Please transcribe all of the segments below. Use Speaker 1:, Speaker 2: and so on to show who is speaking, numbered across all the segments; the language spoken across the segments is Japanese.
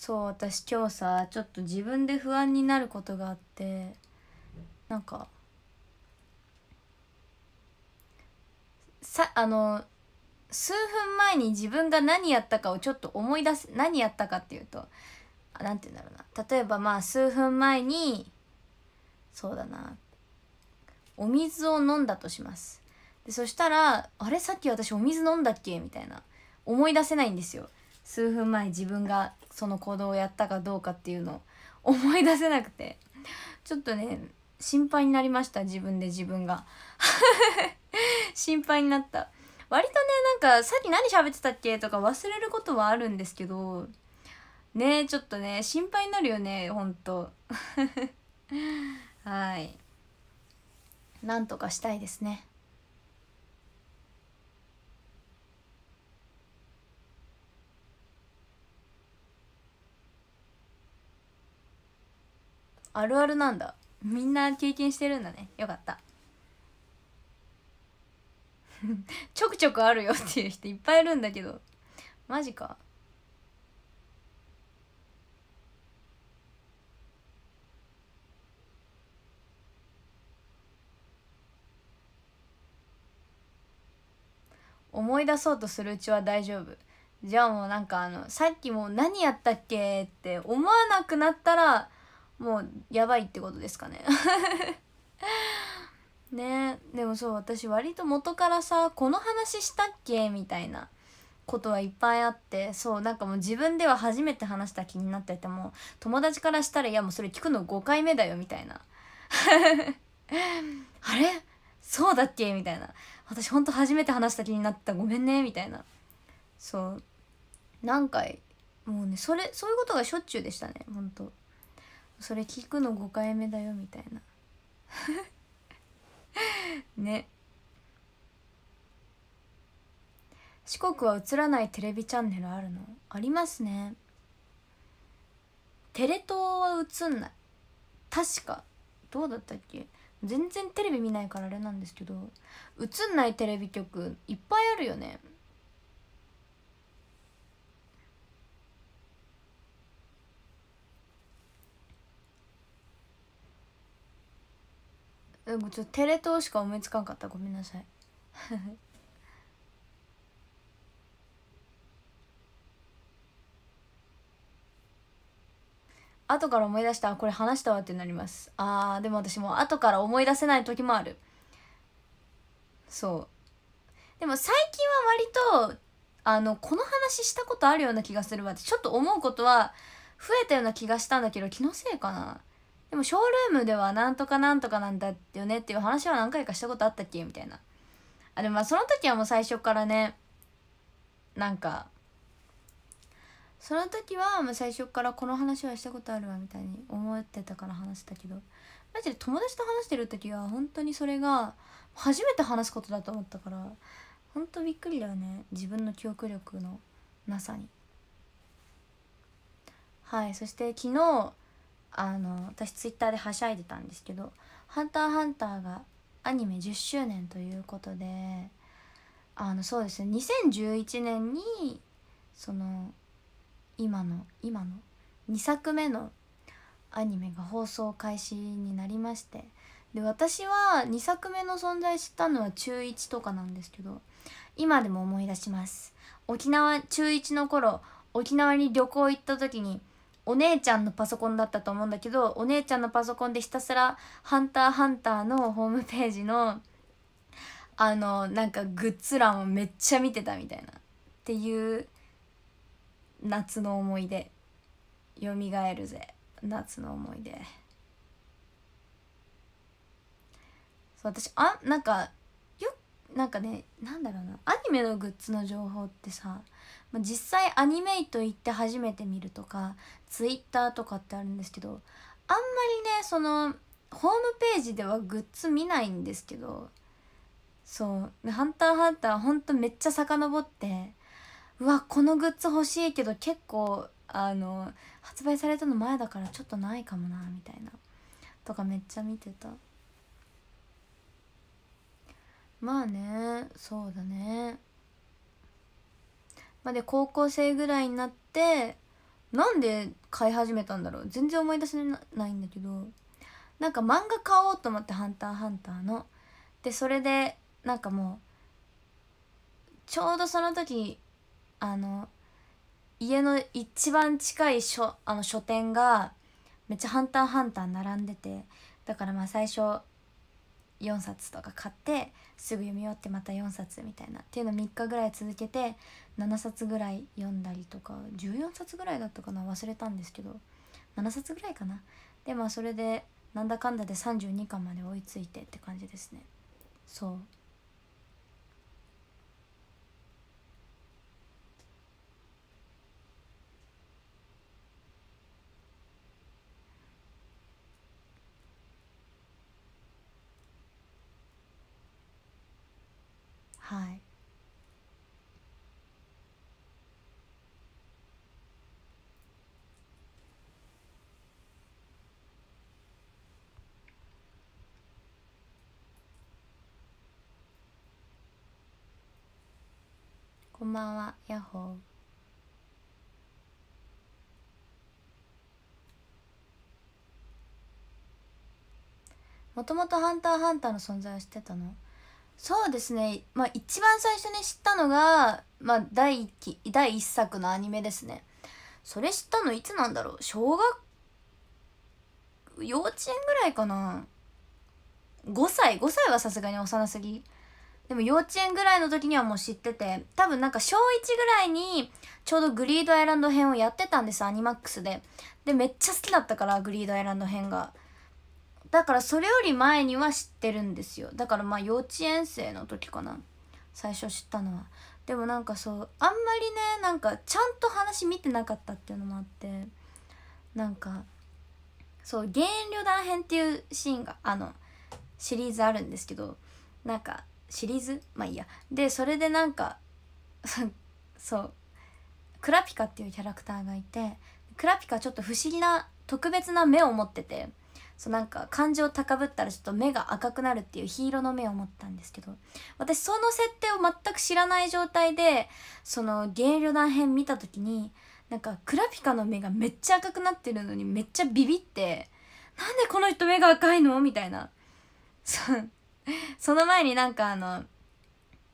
Speaker 1: そう私今日さちょっと自分で不安になることがあってなんかさあの数分前に自分が何やったかをちょっと思い出す何やったかっていうと何て言うんだろうな例えばまあ数分前にそうだなお水を飲んだとしますでそしたらあれさっき私お水飲んだっけみたいな思い出せないんですよ数分前自分がその行動をやったかどうかっていうのを 思い出せなくてちょっとね心配になりました自分で自分が 心配になった割とねなんかさっき何喋ってたっけとか忘れることはあるんですけどねちょっとね心配になるよねほんと はいなんとかしたいですねあるあるなんだみんな経験してるんだねよかった ちょくちょくあるよっていう人いっぱいいるんだけどマジか思い出そうとするうちは大丈夫じゃあもうなんかあのさっきもう何やったっけって思わなくなったらもうやばいってことですかね ねでもそう私割と元からさこの話したっけみたいなことはいっぱいあってそうなんかもう自分では初めて話した気になってても友達からしたらいやもうそれ聞くの5回目だよみたいな あれそうだっけみたいな私ほんと初めて話した気になったごめんねみたいなそう何回もうねそれそういうことがしょっちゅうでしたねほんとそれ聞くの5回目だよみたいな ね四国は映らないテレビチャンネルあるのありますねテレ東は映んない確かどうだったっけ全然テレビ見ないからあれなんですけど映んないテレビ局いっぱいあるよねでもちょっとテレ東しか思いつかんかったごめんなさい 後から思い出したこれ話したわってなりますあーでも私も後から思い出せない時もあるそうでも最近は割とあのこの話したことあるような気がするわってちょっと思うことは増えたような気がしたんだけど気のせいかなでもショールームではなんとかなんとかなんだよねっていう話は何回かしたことあったっけみたいなあでもまあその時はもう最初からねなんかその時はもう最初からこの話はしたことあるわみたいに思ってたから話したけどマジで友達と話してる時は本当にそれが初めて話すことだと思ったから本当びっくりだよね自分の記憶力のなさにはいそして昨日あの私ツイッターではしゃいでたんですけど「ハンターハンター」がアニメ10周年ということであのそうですね2011年にその今の今の2作目のアニメが放送開始になりましてで私は2作目の存在知ったのは中1とかなんですけど今でも思い出します沖縄中1の頃沖縄に旅行行った時にお姉ちゃんのパソコンだったと思うんだけどお姉ちゃんのパソコンでひたすら「ハンターハンター」のホームページのあのなんかグッズ欄をめっちゃ見てたみたいなっていう夏の思い出よみがえるぜ夏の思い出そう私あなんかよなんかねなんだろうなアニメのグッズの情報ってさ実際アニメイト行って初めて見るとかツイッターとかってあるんですけどあんまりねそのホームページではグッズ見ないんですけどそう「ハンターハンター」ほんとめっちゃ遡ってうわこのグッズ欲しいけど結構あの発売されたの前だからちょっとないかもなみたいなとかめっちゃ見てたまあねそうだねまで高校生ぐらいになってなんで買い始めたんだろう全然思い出せないんだけどなんか漫画買おうと思って「ハンターハンターの」でそれでなんかもうちょうどその時あの家の一番近い書あの書店がめっちゃ「ハンターハンター」並んでてだからまあ最初4冊とか買ってすぐ読み終わってまた4冊みたいなっていうの3日ぐらい続けて7冊ぐらい読んだりとか14冊ぐらいだったかな忘れたんですけど7冊ぐらいかなでまあそれでなんだかんだで32巻まで追いついてって感じですねそうはいこんばんはヤッホーもともと「ハンターハンター」の存在を知ってたのそうですねまあ一番最初に知ったのが、まあ、第一期第1作のアニメですねそれ知ったのいつなんだろう小学幼稚園ぐらいかな5歳5歳はさすがに幼すぎでも幼稚園ぐらいの時にはもう知ってて多分なんか小1ぐらいにちょうどグリードアイランド編をやってたんですアニマックスででめっちゃ好きだったからグリードアイランド編がだからそれより前には知ってるんですよだからまあ幼稚園生の時かな最初知ったのはでもなんかそうあんまりねなんかちゃんと話見てなかったっていうのもあってなんかそう「原旅団編」っていうシーンがあのシリーズあるんですけどなんかシリーズまあいいやでそれでなんか そうクラピカっていうキャラクターがいてクラピカちょっと不思議な特別な目を持っててそうなんか感情高ぶったらちょっと目が赤くなるっていうロ色の目を持ったんですけど私その設定を全く知らない状態でその原旅団編見た時になんかクラピカの目がめっちゃ赤くなってるのにめっちゃビビってなんでこの人目が赤いのみたいなそうその前になんかあの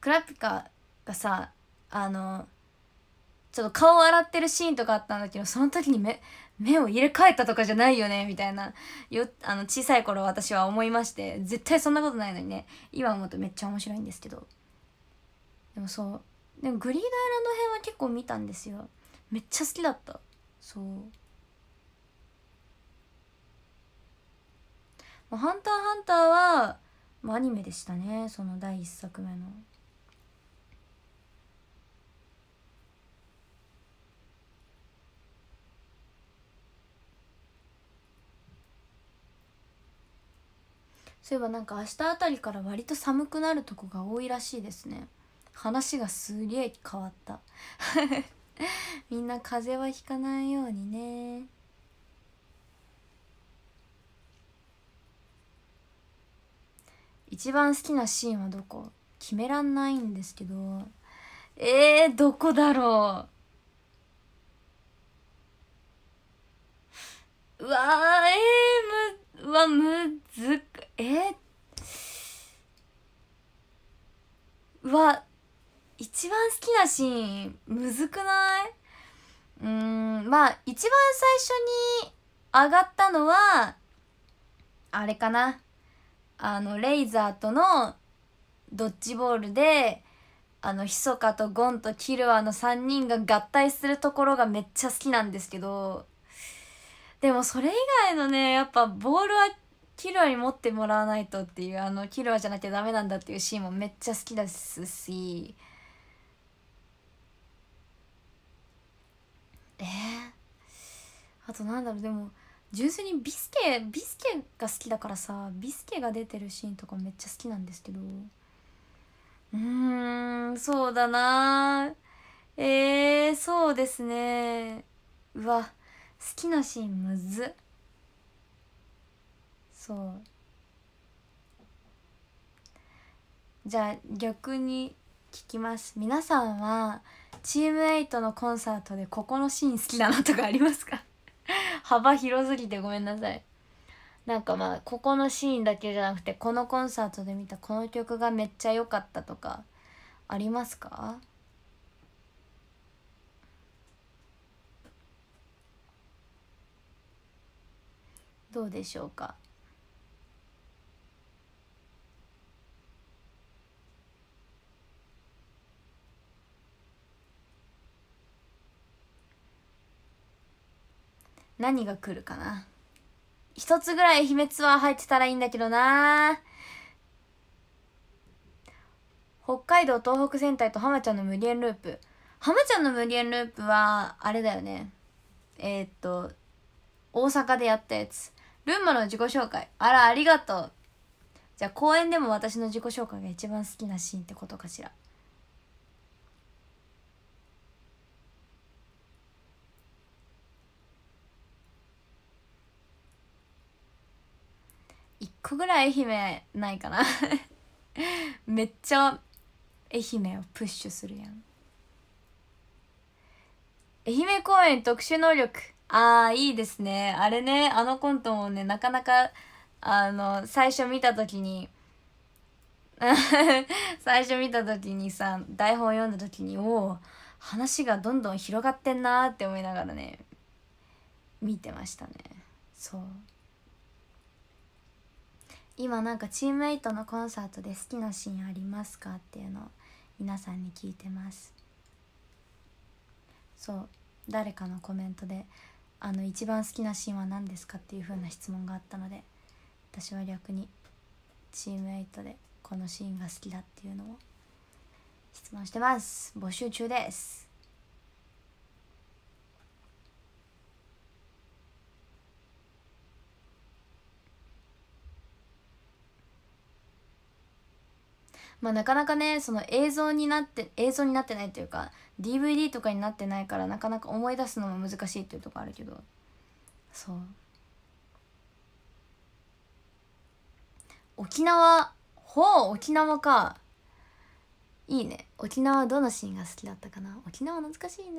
Speaker 1: クラピカがさあのちょっと顔を洗ってるシーンとかあったんだけどその時に目目を入れ替えたとかじゃないよねみたいなよあの小さい頃私は思いまして絶対そんなことないのにね今思うとめっちゃ面白いんですけどでもそうでもグリーダーランド編は結構見たんですよめっちゃ好きだったそう「ハンターハンターはまあ、アニメでしたねその第1作目の。そういえばなんか明日あたりから割と寒くなるとこが多いらしいですね話がすげえ変わった みんな風邪はひかないようにね一番好きなシーンはどこ決めらんないんですけどえー、どこだろううわーえー、むうわむずくえー、うわ一番好きなシーンむずくないうんまあ一番最初に上がったのはあれかなあのレイザーとのドッジボールであのヒソカとゴンとキルアの3人が合体するところがめっちゃ好きなんですけどでもそれ以外のねやっぱボールはキルアに持ってもらわないとっていうあのキルアじゃなきゃダメなんだっていうシーンもめっちゃ好きですしえー、あとなんだろうでも。純粋にビスケビスケが好きだからさビスケが出てるシーンとかめっちゃ好きなんですけどうんそうだなえー、そうですねうわ好きなシーンむずそうじゃあ逆に聞きます皆さんはチーム8のコンサートでここのシーン好きだなとかありますか幅広すぎてごめんなさいなんかまあここのシーンだけじゃなくてこのコンサートで見たこの曲がめっちゃ良かったとかありますかどうでしょうか何が来るかな一つぐらい秘密は入ってたらいいんだけどな北海道東北戦隊とマちゃんの無限ループハマちゃんの無限ループはあれだよねえー、っと大阪でやったやつルンバの自己紹介あらありがとうじゃあ公演でも私の自己紹介が一番好きなシーンってことかしら1個ぐらい愛媛ないかな めっちゃ愛媛をプッシュするやん愛媛公演特殊能力ああいいですねあれねあのコントもねなかなかあの最初見た時に 最初見た時にさ台本読んだ時にお話がどんどん広がってんなって思いながらね見てましたねそう今なんかチームメイトのコンサートで好きなシーンありますかっていうのを皆さんに聞いてますそう誰かのコメントで「あの一番好きなシーンは何ですか?」っていう風な質問があったので私は逆にチームメイトでこのシーンが好きだっていうのを質問してます募集中ですまあ、なかなかねその映像になって映像になってないというか DVD とかになってないからなかなか思い出すのも難しいっていうとこあるけどそう沖縄ほう沖縄かいいね沖縄どのシーンが好きだったかな沖縄懐かしい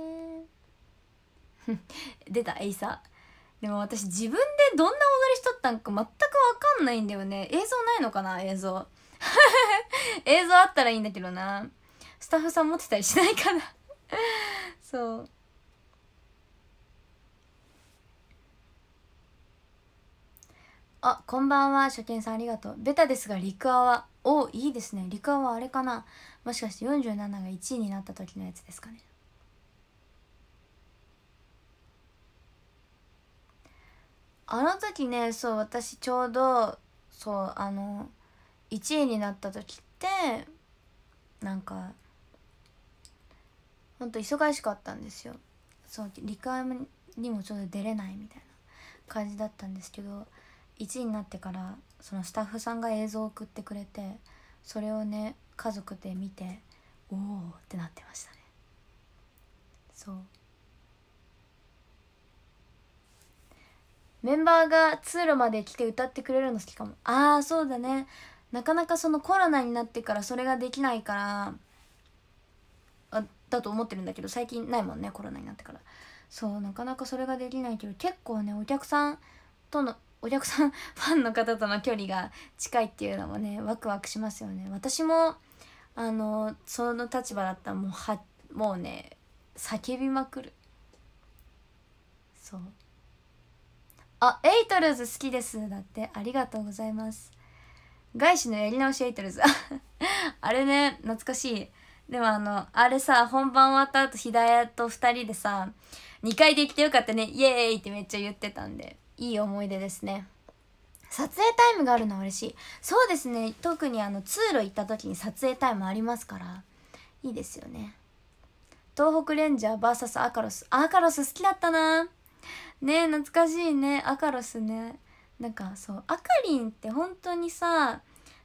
Speaker 1: ね 出たエイサでも私自分でどんな踊りしとったんか全く分かんないんだよね映像ないのかな映像映像あったらいいんだけどなスタッフさん持ってたりしないかなそうあこんばんは初見さんありがとうベタですが陸アワおいいですね陸アワあれかなもしかして47が1位になった時のやつですかねあの時ねそう私ちょうどそうあの1位になった時ってなんかほんと忙しかったんですよそう理解にもちょっと出れないみたいな感じだったんですけど1位になってからそのスタッフさんが映像を送ってくれてそれをね家族で見ておおってなってましたねそうメンバーが通路まで来て歌ってくれるの好きかもああそうだねなかなかそのコロナになってからそれができないからあだと思ってるんだけど最近ないもんねコロナになってからそうなかなかそれができないけど結構ねお客さんとのお客さん ファンの方との距離が近いっていうのもねワクワクしますよね私もあのその立場だったらもうはもうね叫びまくるそうあエイトルズ好きですだってありがとうございます外資のやり直しエイトルズあれね懐かしいでもあのあれさ本番終わった後ひだやと2人でさ2回できてよかったねイエーイってめっちゃ言ってたんでいい思い出ですね撮影タイムがあるのは嬉しいそうですね特にあの通路行った時に撮影タイムありますからいいですよね東北レンジャー VS アカロスアカロス好きだったなね懐かしいねアカロスねなんかそうあかりんって本当にさ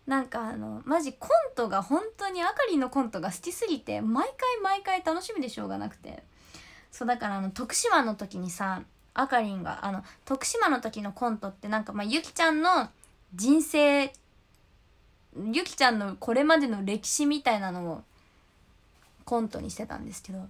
Speaker 1: なんかあのマジコントが本当にあかりんのコントが好きすぎて毎回毎回楽しみでしょうがなくてそうだからあの徳島の時にさあかりんがあの徳島の時のコントってなんかまあゆきちゃんの人生ゆきちゃんのこれまでの歴史みたいなのをコントにしてたんですけど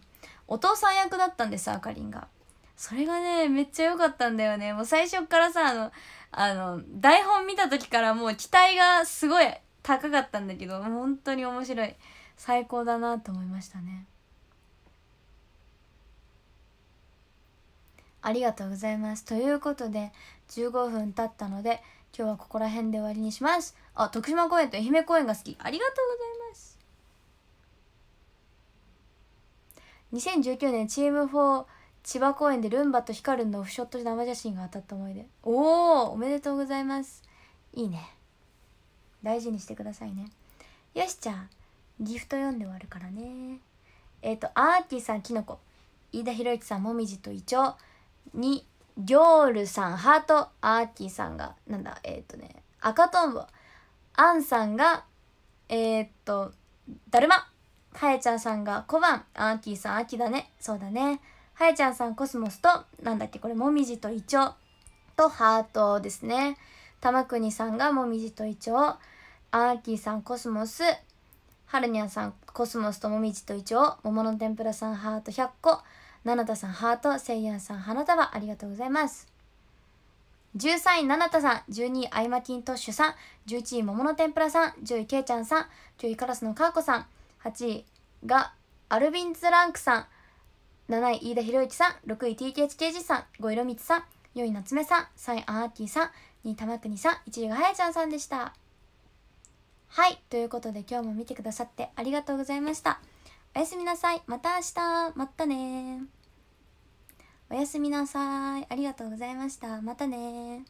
Speaker 1: お父さん役だったんですあかりんが。それがねめっちゃ良かったんだよねもう最初からさあのあの台本見た時からもう期待がすごい高かったんだけど本当に面白い最高だなと思いましたねありがとうございますということで15分経ったので今日はここら辺で終わりにしますあ徳島公園と愛媛公園が好きありがとうございます2019年チーム4千葉公園でルンバとヒカルンのオフショット生写真が当たった思い出おおおめでとうございますいいね大事にしてくださいねよしちゃんギフト読んで終わるからねえっ、ー、とアーティさんきのこ飯田博之さんもみじとイチョウにギョールさんハートアーティさんがなんだえっ、ー、とね赤とんぼアンさんがえー、っとだるまかえちゃんさんが小判アーティさん秋だねそうだねはやちゃんさんコスモスとなんだっけこれもみじとイチョウとハートですね玉国さんがもみじとイチョウアーキーさんコスモスはるにゃんさんコスモスともみじとイチョウ桃の天ぷらさんハート100個ななたさんハートせいやんさん花束ありがとうございます13位、ななたさん。12位、あいまきんとっしゅさん。11位、桃の天ぷらさん。10位、けいちゃんさん。10位、カラスのかーこさん。8位が、アルビンズランクさん。7位飯田博之さん6位 TKHKG さん5位ロミツさん4位夏目さん3位アーティさん2位玉国さん1位がはやちゃんさんでしたはいということで今日も見てくださってありがとうございましたおやすみなさいまた明日またねおやすみなさいありがとうございましたまたね